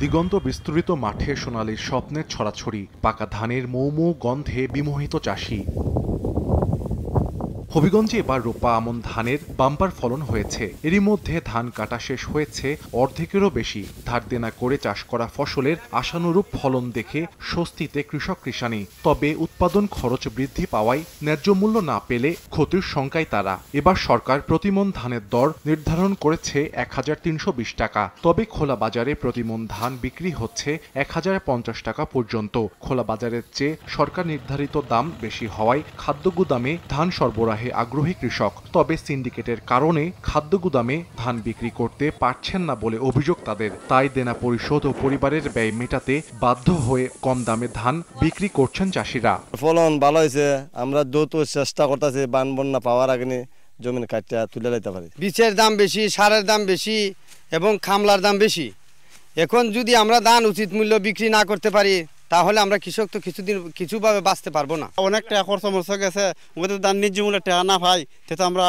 দিগন্ত বিস্তৃত মাঠে সোনালির স্বপ্নের ছড়াছড়ি পাকা ধানের মৌ মৌ গন্ধে বিমোহিত চাষি হবিগঞ্জে এবার রোপা আমন ধানের বাম্পার ফলন হয়েছে এরই মধ্যে ধান কাটা শেষ হয়েছে অর্ধেকেরও বেশি ধার দেনা করে চাষ করা ফসলের আশানুরূপ ফলন দেখে স্বস্তিতে কৃষক কৃষানি তবে উৎপাদন খরচ বৃদ্ধি পাওয়ায় ন্যায্য মূল্য না পেলে ক্ষতির শঙ্কায় তারা এবার সরকার প্রতিমন ধানের দর নির্ধারণ করেছে এক হাজার তিনশো বিশ টাকা তবে খোলা বাজারে প্রতিমন ধান বিক্রি হচ্ছে এক হাজার পঞ্চাশ টাকা পর্যন্ত খোলা বাজারের চেয়ে সরকার নির্ধারিত দাম বেশি হওয়ায় খাদ্য গুদামে ধান সরবরাহে সংগ্রহে আগ্রহী কৃষক তবে সিন্ডিকেটের কারণে খাদ্য গুদামে ধান বিক্রি করতে পারছেন না বলে অভিযোগ তাদের তাই দেনা পরিশোধ ও পরিবারের ব্যয় মেটাতে বাধ্য হয়ে কম দামে ধান বিক্রি করছেন চাষিরা ফলন ভালো হয়েছে আমরা দ্রুত চেষ্টা করতেছি বান বন্যা পাওয়ার আগে জমিন কাঠটা তুলে লাইতে পারি বীজের দাম বেশি সারের দাম বেশি এবং খামলার দাম বেশি এখন যদি আমরা ধান উচিত মূল্য বিক্রি না করতে পারি তাহলে আমরা কৃষক তো কিছুদিন কিছুভাবে বাঁচতে পারবো না অনেক টাকা খরচ গেছে ওদের দান ন্যায্য মূল্যে টাকা না ভাই সে তো আমরা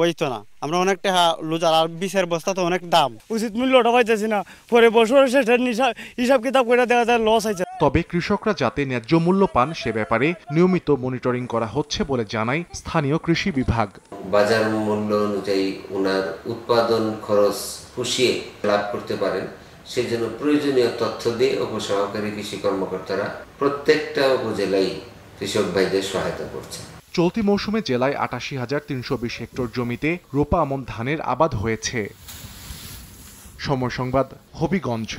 ওই তো না আমরা অনেক টাকা লুজার আর বিষের বস্তা তো অনেক দাম উচিত মূল্য ওটা পাইতেছি না পরে বছরের শেষের হিসাব কিতাব করে দেওয়া যায় লস হয়েছে তবে কৃষকরা যাতে ন্যায্য মূল্য পান সে ব্যাপারে নিয়মিত মনিটরিং করা হচ্ছে বলে জানায় স্থানীয় কৃষি বিভাগ বাজার মূল্য অনুযায়ী ওনার উৎপাদন খরচ পুষিয়ে লাভ করতে পারেন সেই জন্য প্রয়োজনীয় তথ্য দিয়ে উপসহকারী কৃষি কর্মকর্তারা প্রত্যেকটা উপজেলায় কৃষক ভাইদের সহায়তা করছেন চলতি মৌসুমে জেলায় আটাশি হাজার তিনশো বিশ হেক্টর জমিতে রোপা আমন ধানের আবাদ হয়েছে সময় সংবাদ হবিগঞ্জ